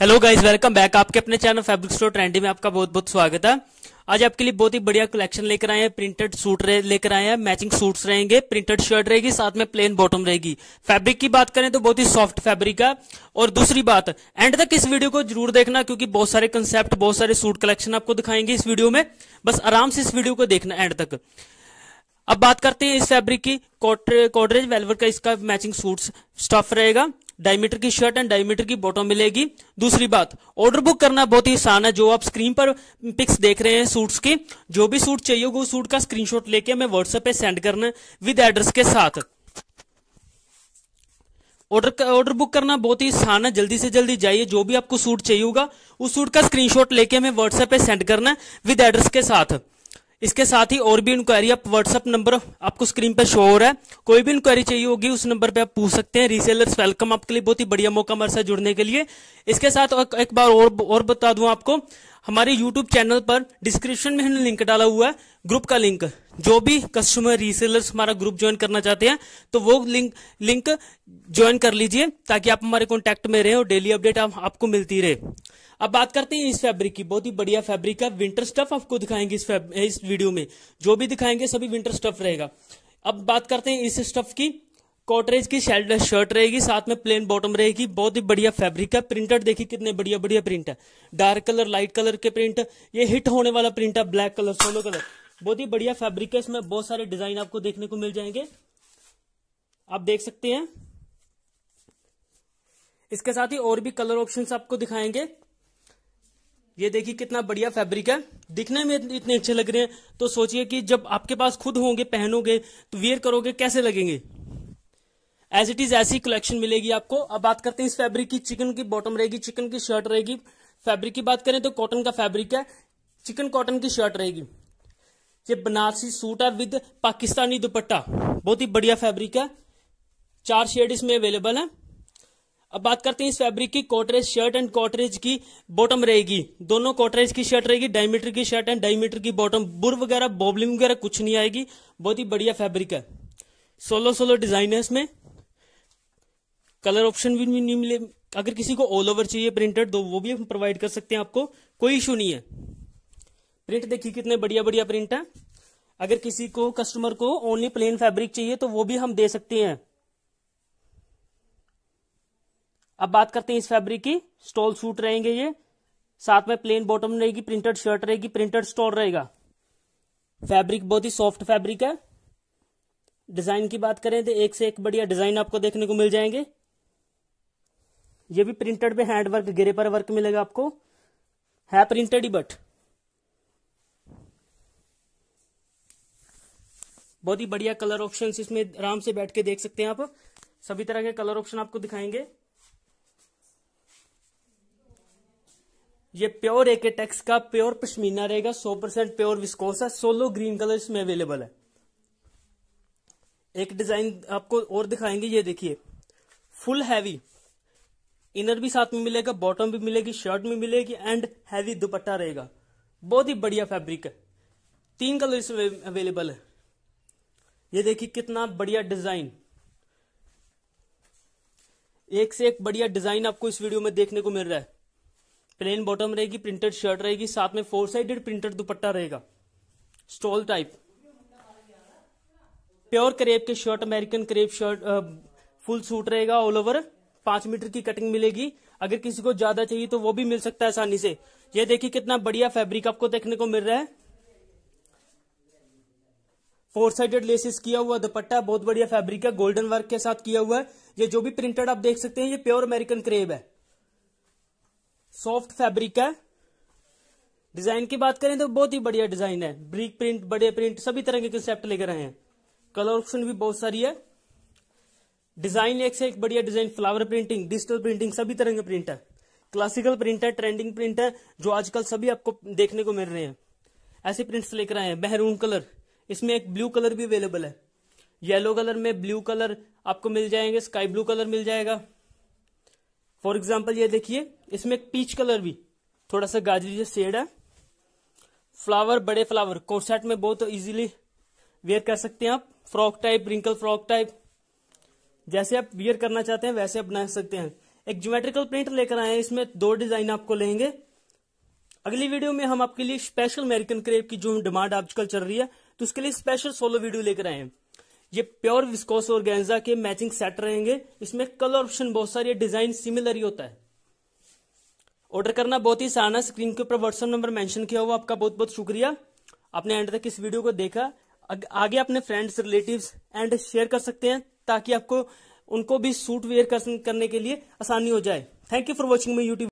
hello guys welcome back आपके अपने channel fabric store trendy में आपका बहुत बहुत स्वागत है आज आपके लिए बहुत ही बढ़िया कलेक्शन लेकर आए हैं प्रिंटेड सूट लेकर आए हैं मैचिंग सूट्स रहेंगे प्रिंटेड शर्ट रहेगी साथ में प्लेन बॉटम रहेगी फैब्रिक की बात करें तो बहुत ही सॉफ्ट फैब्रिक है और दूसरी बात एंड तक इस वीडियो को जरूर देखना क्योंकि बहुत सारे कंसेप्ट बहुत सारे सूट कलेक्शन आपको दिखाएंगे इस वीडियो में बस आराम से इस वीडियो को देखना एंड तक अब बात करते हैं इस फैब्रिक की कॉटरेज वेलवर का इसका मैचिंग सूट स्टफ रहेगा डायमीटर की शर्ट एंड डायमीटर की बॉटम मिलेगी दूसरी बात ऑर्डर बुक करना बहुत ही आसान है जो आप स्क्रीन पर पिक्स देख रहे हैं सूट्स के जो भी सूट चाहिए वो सूट का स्क्रीनशॉट लेके हमें व्हाट्सएप पे सेंड करना विद एड्रेस के साथ ऑर्डर ऑर्डर बुक करना बहुत ही आसान है जल्दी से जल्दी जाइए जो भी आपको सूट चाहिए होगा उस सूट का स्क्रीनशॉट लेके हमें व्हाट्सएप पे सेंड करना विद एड्रेस के साथ इसके साथ ही और भी इंक्वायरी आप व्हाट्सअप नंबर आपको स्क्रीन पर शो हो रहा है कोई भी इंक्वायरी चाहिए होगी उस नंबर पे आप पूछ सकते हैं रीसेलर्स वेलकम आपके लिए बहुत ही बढ़िया मौका हमारे साथ जुड़ने के लिए इसके साथ एक बार और और बता दूं आपको हमारे यूट्यूब चैनल पर डिस्क्रिप्शन में हमने लिंक डाला हुआ है ग्रुप का लिंक जो भी कस्टमर रीसेलर्स हमारा ग्रुप ज्वाइन करना चाहते हैं तो वो लिंक लिंक ज्वाइन कर लीजिए ताकि आप हमारे कॉन्टेक्ट में रहें और डेली अपडेट आपको मिलती रहे अब बात करते हैं इस फैब्रिक की बहुत ही बढ़िया फैब्रिक है विंटर स्टफ आपको दिखाएंगे इस इस वीडियो में जो भी दिखाएंगे सभी विंटर स्टफ रहेगा अब बात करते हैं इस स्टफ की कॉटरेज की शेल्ड शर्ट रहेगी साथ में प्लेन बॉटम रहेगी बहुत ही बढ़िया फैब्रिक है प्रिंटेड देखिए कितने बढ़िया बढ़िया प्रिंट है डार्क कलर लाइट कलर के प्रिंट ये हिट होने वाला प्रिंट है ब्लैक कलर सोलो कलर बहुत ही बढ़िया फैब्रिक है इसमें बहुत सारे डिजाइन आपको देखने को मिल जाएंगे आप देख सकते हैं इसके साथ ही और भी कलर ऑप्शंस आपको दिखाएंगे ये देखिए कितना बढ़िया फैब्रिक है दिखने में इतने अच्छे लग रहे हैं तो सोचिए कि जब आपके पास खुद होंगे पहनोगे तो वेयर करोगे कैसे लगेंगे एज इट इज ऐसी कलेक्शन मिलेगी आपको अब बात करते हैं इस फैब्रिक की चिकन की बॉटम रहेगी चिकन की शर्ट रहेगी फैब्रिक की बात करें तो कॉटन का फैब्रिक है चिकन कॉटन की शर्ट रहेगी ये बनारसी सूट है विद पाकिस्तानी दुपट्टा बहुत ही बढ़िया फैब्रिक है चार शेड इसमें अवेलेबल है अब बात करते हैं इस फैब्रिक की कॉटरेज शर्ट एंड कॉटरेज की बॉटम रहेगी दोनों कॉटरेज की शर्ट रहेगी डायमीटर की शर्ट एंड डायमीटर की बॉटम बुर वगैरह बॉबलिंग वगैरह कुछ नहीं आएगी बहुत ही बढ़िया फैब्रिक है सोलो सोलो डिजाइन है इसमें कलर ऑप्शन भी नहीं मिले अगर किसी को ऑल ओवर चाहिए प्रिंटेड तो वो भी हम प्रोवाइड कर सकते हैं आपको कोई इशू नहीं है प्रिंट देखिए कितने बढ़िया बढ़िया प्रिंट है अगर किसी को कस्टमर को ओनली प्लेन फैब्रिक चाहिए तो वो भी हम दे सकते हैं अब बात करते हैं इस फैब्रिक की स्टॉल सूट रहेंगे ये साथ में प्लेन बॉटम रहेगी प्रिंटेड शर्ट रहेगी प्रिंटेड स्टॉल रहेगा फैब्रिक बहुत ही सॉफ्ट फैब्रिक है डिजाइन की बात करें तो एक से एक बढ़िया डिजाइन आपको देखने को मिल जाएंगे ये भी प्रिंटेड पे हैंड वर्क गिरे पर वर्क मिलेगा आपको है प्रिंटेड ही बट बहुत ही बढ़िया कलर ऑप्शन इसमें आराम से बैठ के देख सकते हैं आप सभी तरह के कलर ऑप्शन आपको दिखाएंगे ये प्योर एके टेक्स का प्योर पश्मीना रहेगा 100 परसेंट प्योर विस्कोस है सोलो ग्रीन कलर इसमें अवेलेबल है एक डिजाइन आपको और दिखाएंगे ये देखिए फुल हैवी इनर भी साथ में मिलेगा बॉटम भी मिलेगी शर्ट भी मिलेगी एंड हैवी दुपट्टा रहेगा बहुत ही बढ़िया फैब्रिक है तीन कलर इसमें अवेलेबल है ये देखिए कितना बढ़िया डिजाइन एक से एक बढ़िया डिजाइन आपको इस वीडियो में देखने को मिल रहा है प्लेन बॉटम रहेगी प्रिंटेड शर्ट रहेगी साथ में फोर साइडेड प्रिंटेड दुपट्टा रहेगा स्टॉल टाइप प्योर करेब के shirt American crepe shirt full suit रहेगा ऑल ओवर पांच मीटर की कटिंग मिलेगी अगर किसी को ज्यादा चाहिए तो वो भी मिल सकता है आसानी से ये देखिए कितना बढ़िया फैब्रिक आपको देखने को मिल रहा है फोर साइडेड लेसेस किया हुआ दुपट्टा बहुत बढ़िया फैब्रिक है गोल्डन वर्क के साथ किया हुआ है ये जो भी प्रिंटेड आप देख सकते हैं ये प्योर अमेरिकन क्रेब है सॉफ्ट फैब्रिक है डिजाइन की बात करें तो बहुत ही बढ़िया डिजाइन है ब्रिक प्रिंट बड़े प्रिंट सभी तरह के कंसेप्ट लेकर आए हैं कलर ऑप्शन भी बहुत सारी है डिजाइन एक से एक बढ़िया design flower printing digital printing सभी तरह के प्रिंट है क्लासिकल प्रिंट है ट्रेंडिंग प्रिंट है जो आजकल सभी आपको देखने को मिल रहे हैं ऐसे प्रिंट्स लेकर आए हैं मेहरून कलर इसमें एक ब्लू कलर भी अवेलेबल है येलो कलर में ब्लू कलर आपको मिल जाएंगे स्काई ब्लू कलर मिल जाएगा फॉर एग्जाम्पल ये देखिए इसमें पीच कलर भी थोड़ा सा गाजरी जो शेड है फ्लावर बड़े फ्लावर कोर्सेट में बहुत इजीली वेयर कर सकते हैं आप frock type wrinkle frock type जैसे आप वियर करना चाहते हैं वैसे आप बना सकते हैं एक ज्योमेट्रिकल प्रिंट लेकर आए हैं इसमें दो डिजाइन आपको लेंगे अगली वीडियो में हम आपके लिए स्पेशल अमेरिकन क्रेप की जो डिमांड आजकल चल रही है तो उसके लिए स्पेशल सोलो वीडियो लेकर आए हैं ये प्योर विस्कोस और गैंजा के मैचिंग सेट रहेंगे इसमें कलर ऑप्शन बहुत सारे डिजाइन सिमिलर ही होता है ऑर्डर करना बहुत ही आसान है स्क्रीन के ऊपर व्हाट्सएप नंबर मेंशन किया हुआ आपका बहुत बहुत शुक्रिया आपने एंड तक इस वीडियो को देखा आगे अपने फ्रेंड्स रिलेटिव्स एंड शेयर कर सकते हैं ताकि आपको उनको भी सूट वेयर करने के लिए आसानी हो जाए thank you for watching my YouTube